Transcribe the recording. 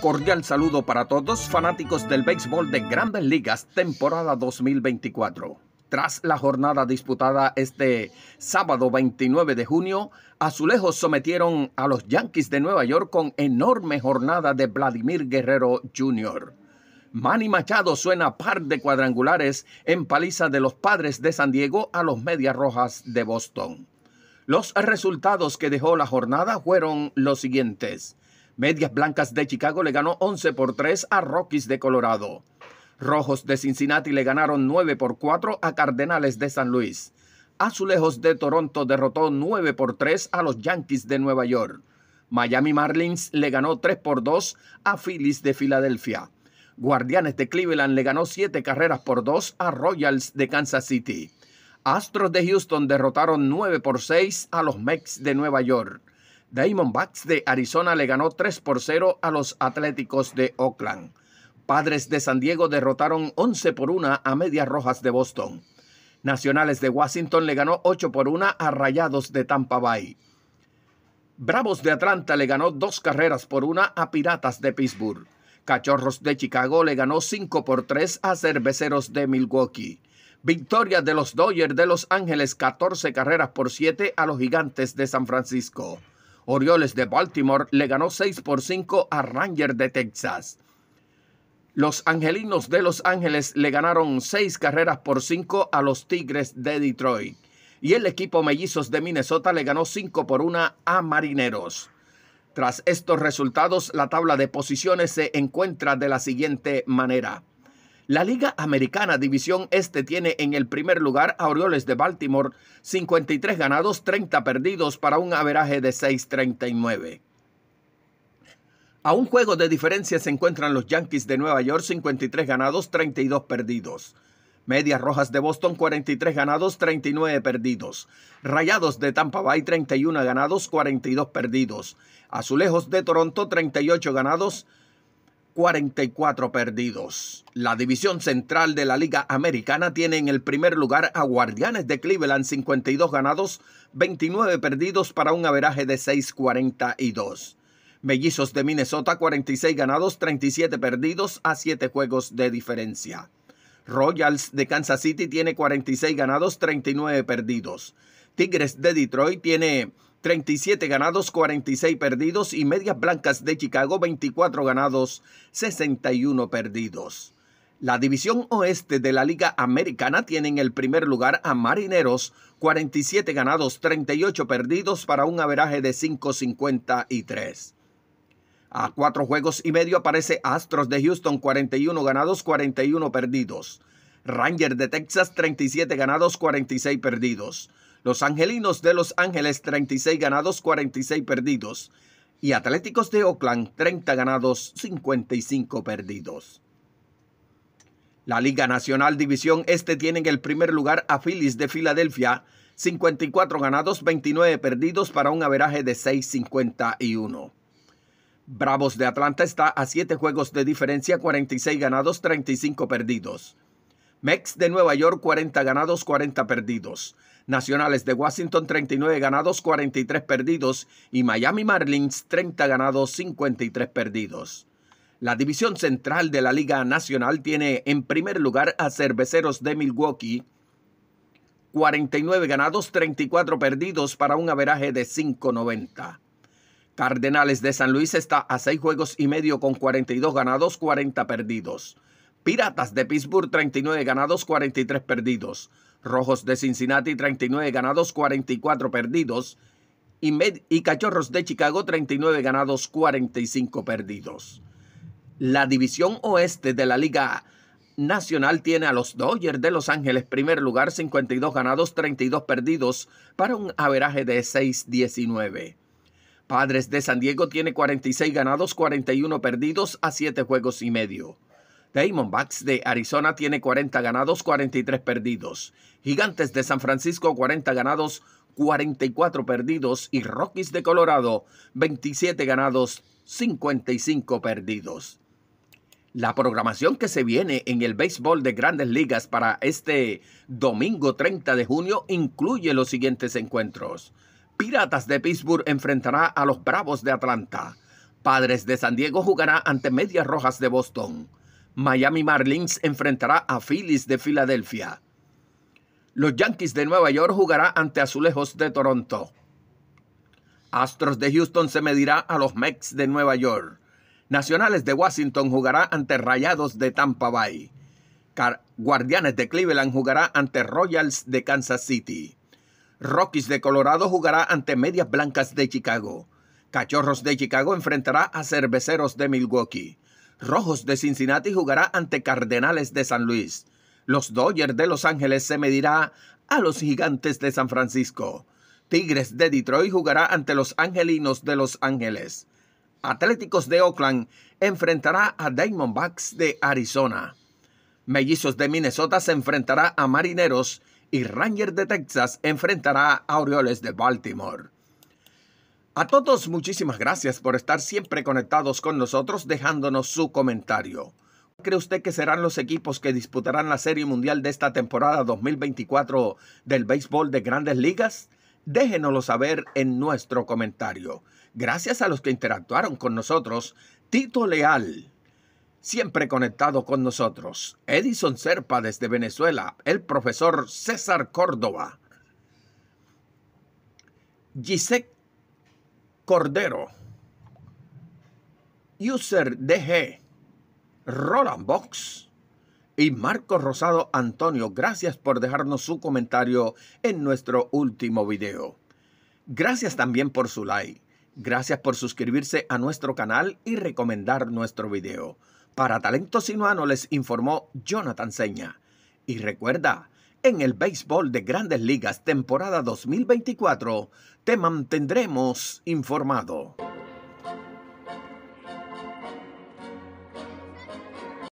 cordial saludo para todos fanáticos del béisbol de Grandes Ligas, temporada 2024. Tras la jornada disputada este sábado 29 de junio, Azulejos sometieron a los Yankees de Nueva York con enorme jornada de Vladimir Guerrero Jr. Manny Machado suena par de cuadrangulares en paliza de los Padres de San Diego a los Medias Rojas de Boston. Los resultados que dejó la jornada fueron los siguientes. Medias Blancas de Chicago le ganó 11 por 3 a Rockies de Colorado. Rojos de Cincinnati le ganaron 9 por 4 a Cardenales de San Luis. Azulejos de Toronto derrotó 9 por 3 a los Yankees de Nueva York. Miami Marlins le ganó 3 por 2 a Phillies de Filadelfia. Guardianes de Cleveland le ganó 7 carreras por 2 a Royals de Kansas City. Astros de Houston derrotaron 9 por 6 a los Mets de Nueva York. Diamondbacks de Arizona le ganó 3 por 0 a los Atléticos de Oakland. Padres de San Diego derrotaron 11 por 1 a Medias Rojas de Boston. Nacionales de Washington le ganó 8 por 1 a Rayados de Tampa Bay. Bravos de Atlanta le ganó 2 carreras por 1 a Piratas de Pittsburgh. Cachorros de Chicago le ganó 5 por 3 a Cerveceros de Milwaukee. Victoria de los Dodgers de Los Ángeles 14 carreras por 7 a los Gigantes de San Francisco. Orioles de Baltimore le ganó 6 por 5 a Rangers de Texas. Los Angelinos de Los Ángeles le ganaron 6 carreras por 5 a los Tigres de Detroit. Y el equipo Mellizos de Minnesota le ganó 5 por 1 a Marineros. Tras estos resultados, la tabla de posiciones se encuentra de la siguiente manera. La Liga Americana División Este tiene en el primer lugar a Orioles de Baltimore, 53 ganados, 30 perdidos para un averaje de 6.39. A un juego de diferencia se encuentran los Yankees de Nueva York, 53 ganados, 32 perdidos. Medias Rojas de Boston, 43 ganados, 39 perdidos. Rayados de Tampa Bay, 31 ganados, 42 perdidos. Azulejos de Toronto, 38 ganados, 44 perdidos. La división central de la Liga Americana tiene en el primer lugar a Guardianes de Cleveland 52 ganados, 29 perdidos para un averaje de 6.42. Mellizos de Minnesota 46 ganados, 37 perdidos a 7 juegos de diferencia. Royals de Kansas City tiene 46 ganados, 39 perdidos. Tigres de Detroit tiene 37 ganados, 46 perdidos y Medias Blancas de Chicago 24 ganados, 61 perdidos. La división oeste de la Liga Americana tiene en el primer lugar a Marineros, 47 ganados, 38 perdidos para un averaje de 5.53. A cuatro juegos y medio aparece Astros de Houston, 41 ganados, 41 perdidos. Rangers de Texas, 37 ganados, 46 perdidos los Angelinos de Los Ángeles 36 ganados, 46 perdidos y Atléticos de Oakland 30 ganados, 55 perdidos. La Liga Nacional División Este tiene en el primer lugar a Phillies de Filadelfia, 54 ganados, 29 perdidos para un averaje de 6.51. Bravos de Atlanta está a 7 juegos de diferencia, 46 ganados, 35 perdidos. Mex de Nueva York 40 ganados, 40 perdidos. Nacionales de Washington 39 ganados, 43 perdidos. Y Miami Marlins 30 ganados, 53 perdidos. La división central de la Liga Nacional tiene en primer lugar a Cerveceros de Milwaukee. 49 ganados, 34 perdidos para un averaje de 590. Cardenales de San Luis está a 6 juegos y medio con 42 ganados, 40 perdidos. Piratas de Pittsburgh 39 ganados, 43 perdidos. Rojos de Cincinnati 39 ganados, 44 perdidos. Y, Cachorros de Chicago 39 ganados, 45 perdidos. La división oeste de la Liga Nacional tiene a los Dodgers de Los Ángeles primer lugar, 52 ganados, 32 perdidos, para un averaje de 6-19. Padres de San Diego tiene 46 ganados, 41 perdidos a 7 juegos y medio. Diamondbacks de Arizona tiene 40 ganados, 43 perdidos. Gigantes de San Francisco 40 ganados, 44 perdidos. Y Rockies de Colorado 27 ganados, 55 perdidos. La programación que se viene en el béisbol de grandes ligas para este domingo 30 de junio incluye los siguientes encuentros. Piratas de Pittsburgh enfrentará a los Bravos de Atlanta. Padres de San Diego jugará ante Medias Rojas de Boston. Miami Marlins enfrentará a Phillies de Filadelfia. Los Yankees de Nueva York jugará ante Azulejos de Toronto. Astros de Houston se medirá a los Mets de Nueva York. Nacionales de Washington jugará ante Rayados de Tampa Bay. Guardianes de Cleveland jugará ante Royals de Kansas City. Rockies de Colorado jugará ante Medias Blancas de Chicago. Cachorros de Chicago enfrentará a Cerveceros de Milwaukee. Rojos de Cincinnati jugará ante Cardenales de San Luis. Los Dodgers de Los Ángeles se medirá a los Gigantes de San Francisco. Tigres de Detroit jugará ante los Angelinos de Los Ángeles. Atléticos de Oakland enfrentará a Diamondbacks de Arizona. Mellizos de Minnesota se enfrentará a Marineros y Rangers de Texas enfrentará a Orioles de Baltimore. A todos muchísimas gracias por estar siempre conectados con nosotros dejándonos su comentario. ¿Cree usted que serán los equipos que disputarán la Serie Mundial de esta temporada 2024 del béisbol de grandes ligas? Déjenoslo saber en nuestro comentario. Gracias a los que interactuaron con nosotros, Tito Leal, siempre conectado con nosotros, Edison Serpa desde Venezuela, el profesor César Córdoba, Gisek. Cordero, User DG, Roland Box y Marco Rosado Antonio. Gracias por dejarnos su comentario en nuestro último video. Gracias también por su like. Gracias por suscribirse a nuestro canal y recomendar nuestro video. Para Talento Sinuano les informó Jonathan Seña. Y recuerda, en el béisbol de grandes ligas temporada 2024 te mantendremos informado.